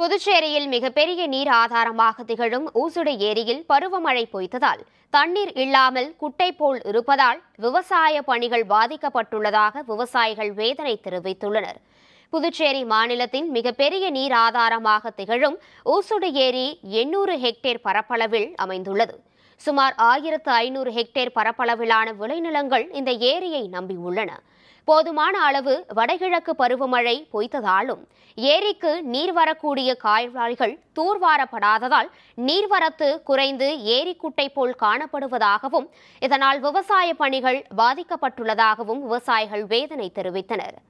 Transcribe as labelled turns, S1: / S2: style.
S1: புதுச்சேரியில் மிகப்பெரிய நீர் ஆதாரமாக திகழும் ஊசுடு ஏரியில் பருவமழை பொய்த்ததால் தண்ணீர் இல்லாமல் குட்டை போல் இருப்பதால் விவசாய பணிகள் பாதிக்கப்பட்டுள்ளதாக விவசாயிகள் வேதனை தெரிவித்துள்ளனர் புதுச்சேரி மாநிலத்தின் மிகப்பெரிய நீர் ஆதாரமாக திகழும் ஊசுடு ஏரி எண்ணூறு ஹெக்டேர் பரப்பளவில் அமைந்துள்ளது சுமார் ஆயிரத்து ஐநூறு ஹெக்டேர் பரப்பளவிலான விளைநிலங்கள் இந்த ஏரியை நம்பியுள்ளன போதுமான அளவு வடகிழக்கு பருவமழை பொய்த்ததாலும் ஏரிக்கு நீர் வரக்கூடிய கால்வாய்கள் தூர்வாரப்படாததால் நீர்வரத்து குறைந்து ஏரிக்குட்டை போல் காணப்படுவதாகவும் இதனால் விவசாய பணிகள் பாதிக்கப்பட்டுள்ளதாகவும் விவசாயிகள் வேதனை தெரிவித்தனர்